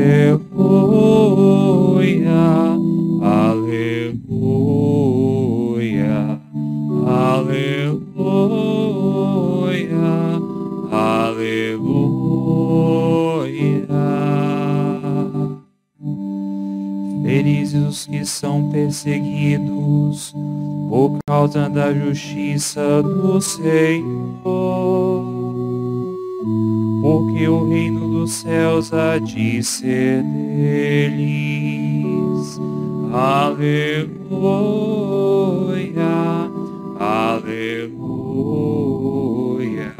Aleluia, aleluia, aleluia, aleluia. Felizes os que são perseguidos por causa da justiça do Senhor, porque o reino os céus a de ser feliz. Aleluia, aleluia,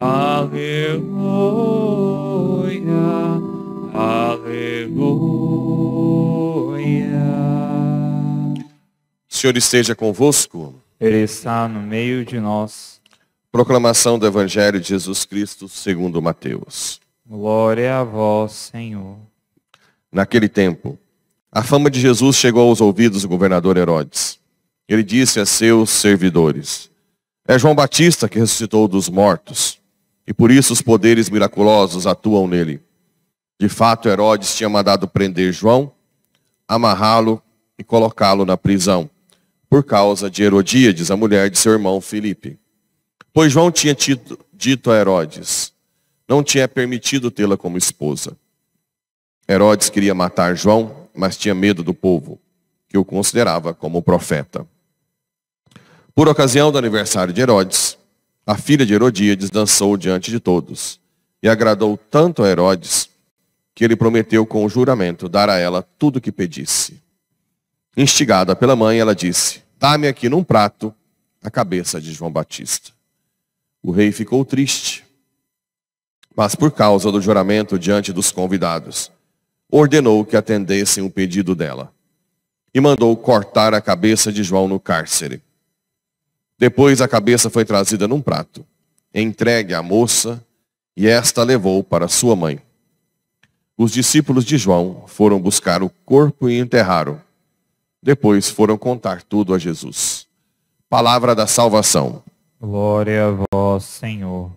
aleluia, aleluia. O Senhor esteja convosco. Ele está no meio de nós. Proclamação do Evangelho de Jesus Cristo segundo Mateus. Glória a vós, Senhor. Naquele tempo, a fama de Jesus chegou aos ouvidos do governador Herodes. Ele disse a seus servidores: É João Batista que ressuscitou dos mortos, e por isso os poderes miraculosos atuam nele. De fato, Herodes tinha mandado prender João, amarrá-lo e colocá-lo na prisão, por causa de Herodíades, a mulher de seu irmão Filipe. Pois João tinha tido, dito a Herodes: não tinha permitido tê-la como esposa. Herodes queria matar João, mas tinha medo do povo, que o considerava como profeta. Por ocasião do aniversário de Herodes, a filha de Herodíades dançou diante de todos, e agradou tanto a Herodes, que ele prometeu com o juramento dar a ela tudo o que pedisse. Instigada pela mãe, ela disse, dá-me aqui num prato a cabeça de João Batista. O rei ficou triste mas por causa do juramento diante dos convidados, ordenou que atendessem o pedido dela e mandou cortar a cabeça de João no cárcere. Depois a cabeça foi trazida num prato, entregue à moça, e esta levou para sua mãe. Os discípulos de João foram buscar o corpo e enterraram. Depois foram contar tudo a Jesus. Palavra da salvação. Glória a vós, Senhor.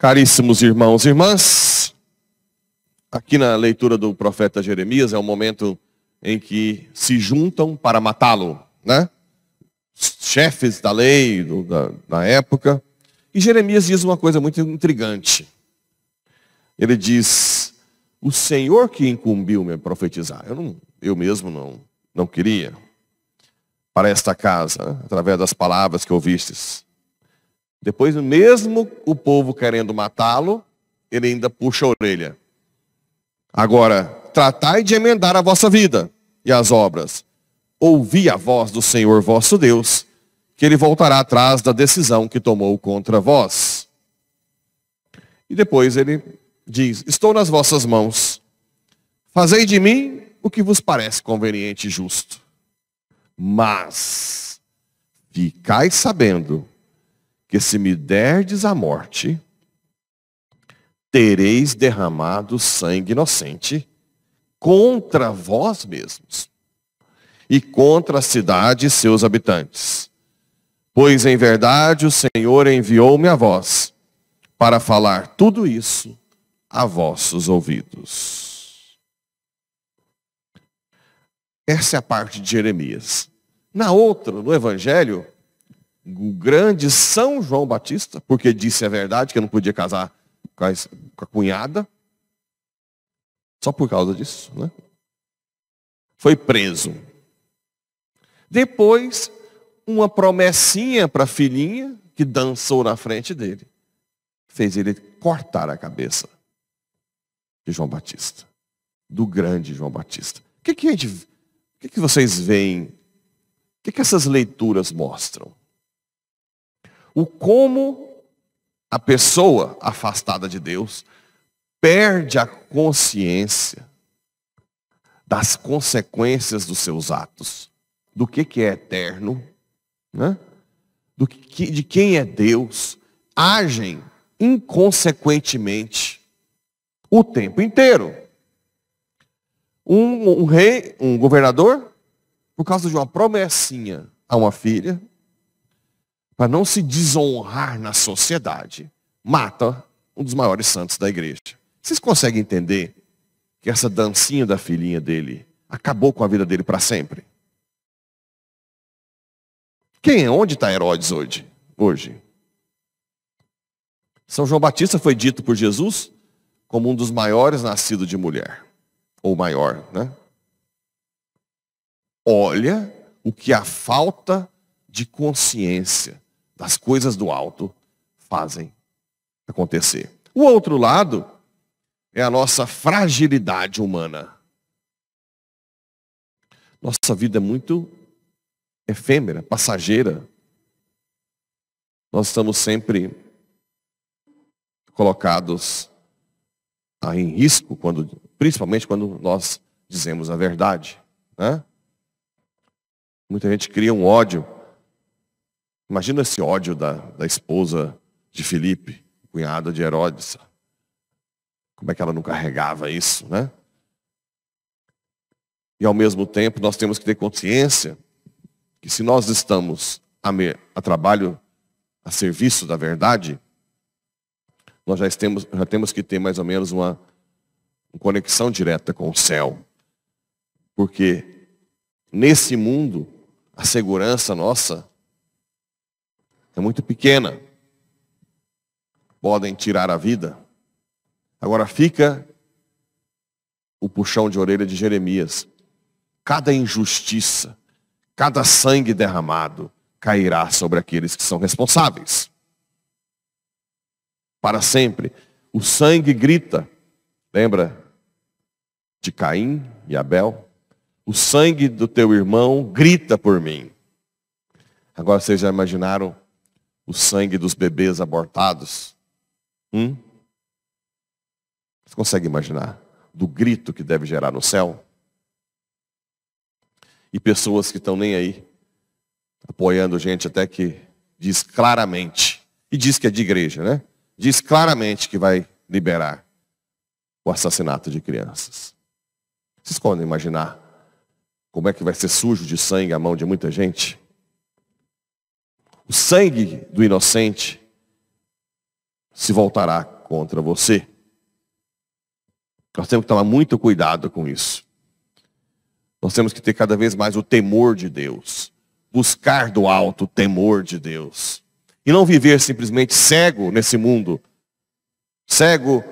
Caríssimos irmãos e irmãs, aqui na leitura do profeta Jeremias é o momento em que se juntam para matá-lo, né? Chefes da lei do, da, da época. E Jeremias diz uma coisa muito intrigante. Ele diz: O Senhor que incumbiu-me a profetizar. Eu, não, eu mesmo não, não queria. Para esta casa, através das palavras que ouvistes. Depois, mesmo o povo querendo matá-lo, ele ainda puxa a orelha. Agora, tratai de emendar a vossa vida e as obras. Ouvi a voz do Senhor vosso Deus, que ele voltará atrás da decisão que tomou contra vós. E depois ele diz: Estou nas vossas mãos. Fazei de mim o que vos parece conveniente e justo. Mas ficai sabendo que se me derdes a morte, tereis derramado sangue inocente contra vós mesmos e contra a cidade e seus habitantes. Pois em verdade o Senhor enviou-me a vós para falar tudo isso a vossos ouvidos. Essa é a parte de Jeremias. Na outra, no Evangelho, o grande São João Batista, porque disse a verdade que eu não podia casar com a, cunhada, só por causa disso, né? Foi preso. Depois, uma promessinha para a filhinha, que dançou na frente dele, fez ele cortar a cabeça de João Batista, do grande João Batista. O que, que, gente, o que, que vocês veem? O que, que essas leituras mostram? o como a pessoa afastada de Deus perde a consciência das consequências dos seus atos, do que, que é eterno, né? do que, de quem é Deus, agem inconsequentemente o tempo inteiro. Um, um rei, um governador, por causa de uma promessinha a uma filha, para não se desonrar na sociedade, mata um dos maiores santos da igreja. Vocês conseguem entender que essa dancinha da filhinha dele acabou com a vida dele para sempre? Quem é? Onde está Herodes hoje? hoje? São João Batista foi dito por Jesus como um dos maiores nascido de mulher. Ou maior, né? Olha o que a falta de consciência das coisas do alto fazem acontecer. O outro lado é a nossa fragilidade humana. Nossa vida é muito efêmera, passageira. Nós estamos sempre colocados tá, em risco, quando, principalmente quando nós dizemos a verdade. Né? Muita gente cria um ódio Imagina esse ódio da, da esposa de Filipe, cunhada de Herodes. Como é que ela não carregava isso, né? E ao mesmo tempo nós temos que ter consciência que se nós estamos a, me, a trabalho, a serviço da verdade, nós já, estemos, já temos que ter mais ou menos uma, uma conexão direta com o céu. Porque nesse mundo, a segurança nossa é muito pequena. Podem tirar a vida. Agora fica o puxão de orelha de Jeremias. Cada injustiça, cada sangue derramado cairá sobre aqueles que são responsáveis. Para sempre. O sangue grita. Lembra de Caim e Abel? O sangue do teu irmão grita por mim. Agora vocês já imaginaram o sangue dos bebês abortados. Hum? Você consegue imaginar do grito que deve gerar no céu? E pessoas que estão nem aí, apoiando gente até que diz claramente, e diz que é de igreja, né? Diz claramente que vai liberar o assassinato de crianças. Vocês podem imaginar como é que vai ser sujo de sangue a mão de muita gente? O sangue do inocente se voltará contra você. Nós temos que tomar muito cuidado com isso. Nós temos que ter cada vez mais o temor de Deus. Buscar do alto o temor de Deus. E não viver simplesmente cego nesse mundo. Cego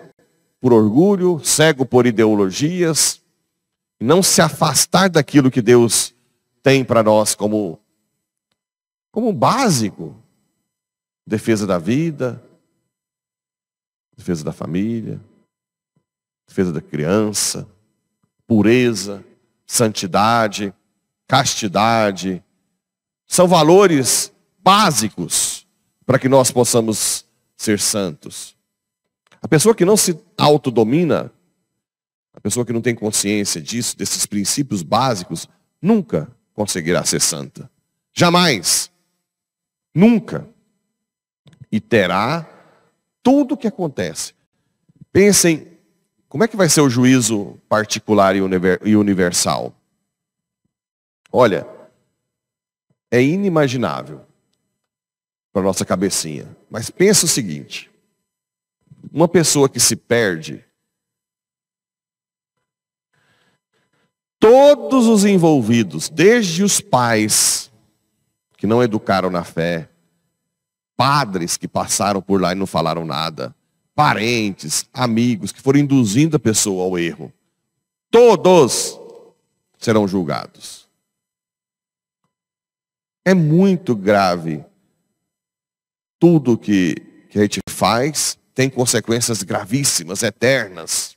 por orgulho, cego por ideologias. Não se afastar daquilo que Deus tem para nós como como básico. Defesa da vida, defesa da família, defesa da criança, pureza, santidade, castidade. São valores básicos para que nós possamos ser santos. A pessoa que não se autodomina, a pessoa que não tem consciência disso, desses princípios básicos, nunca conseguirá ser santa. Jamais. Nunca. E terá tudo o que acontece. Pensem, como é que vai ser o juízo particular e universal? Olha, é inimaginável para nossa cabecinha. Mas pensa o seguinte: uma pessoa que se perde, todos os envolvidos, desde os pais que não educaram na fé, padres que passaram por lá e não falaram nada, parentes, amigos que foram induzindo a pessoa ao erro. Todos serão julgados. É muito grave. Tudo que, que a gente faz tem consequências gravíssimas, eternas.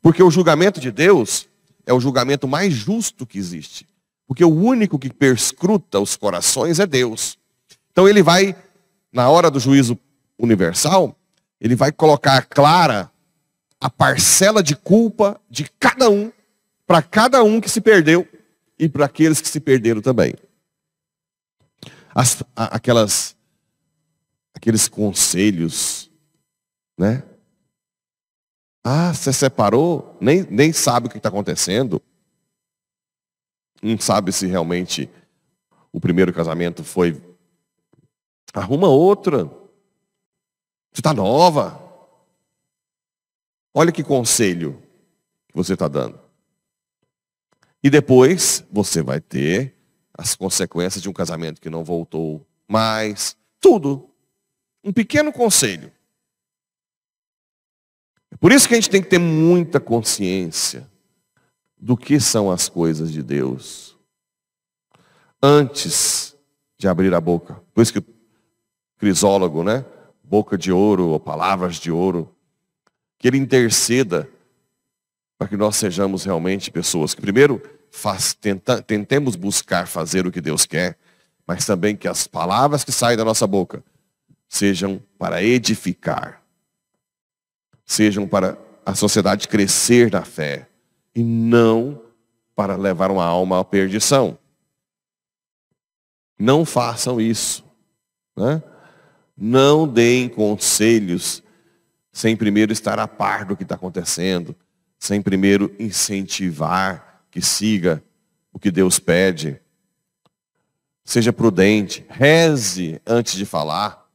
Porque o julgamento de Deus é o julgamento mais justo que existe. Porque o único que perscruta os corações é Deus. Então ele vai, na hora do juízo universal, ele vai colocar clara a parcela de culpa de cada um, para cada um que se perdeu e para aqueles que se perderam também. As, aquelas, aqueles conselhos, né? Ah, você separou, nem, nem sabe o que está acontecendo. Não sabe se realmente o primeiro casamento foi. Arruma outra. Você está nova. Olha que conselho que você está dando. E depois você vai ter as consequências de um casamento que não voltou mais. Tudo. Um pequeno conselho. É por isso que a gente tem que ter muita consciência do que são as coisas de Deus. Antes de abrir a boca. Por isso que Crisólogo, né? Boca de ouro ou palavras de ouro. Que ele interceda para que nós sejamos realmente pessoas que, primeiro, faz, tenta, tentemos buscar fazer o que Deus quer, mas também que as palavras que saem da nossa boca sejam para edificar, sejam para a sociedade crescer na fé, e não para levar uma alma à perdição. Não façam isso. Né? Não deem conselhos sem primeiro estar a par do que está acontecendo, sem primeiro incentivar que siga o que Deus pede. Seja prudente, reze antes de falar.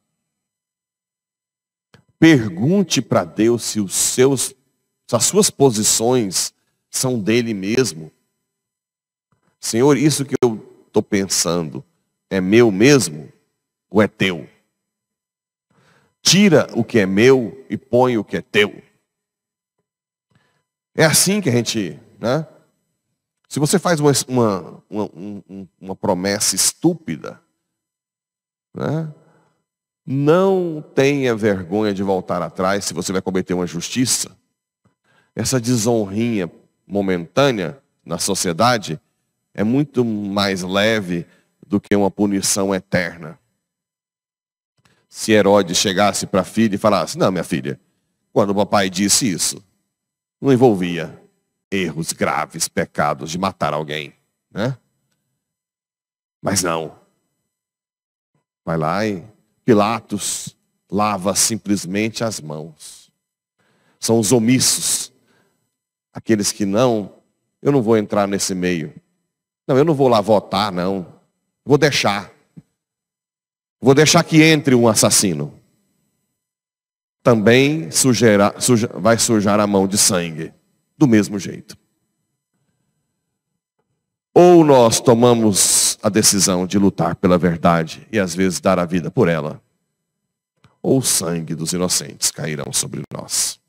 Pergunte para Deus se os seus, se as suas posições são dele mesmo. Senhor, isso que eu estou pensando é meu mesmo ou é teu? Tira o que é meu e põe o que é teu. É assim que a gente, né? Se você faz uma, uma, uma, uma promessa estúpida, né? não tenha vergonha de voltar atrás se você vai cometer uma justiça. Essa desonrinha momentânea na sociedade é muito mais leve do que uma punição eterna. Se Herodes chegasse para a filha e falasse: Não, minha filha, quando o papai disse isso, não envolvia erros graves, pecados de matar alguém, né? Mas não. Vai lá e Pilatos lava simplesmente as mãos. São os omissos Aqueles que não, eu não vou entrar nesse meio. Não, eu não vou lá votar, não. Vou deixar. Vou deixar que entre um assassino. Também sugerar, suja, vai sujar a mão de sangue, do mesmo jeito. Ou nós tomamos a decisão de lutar pela verdade e às vezes dar a vida por ela, ou o sangue dos inocentes cairão sobre nós.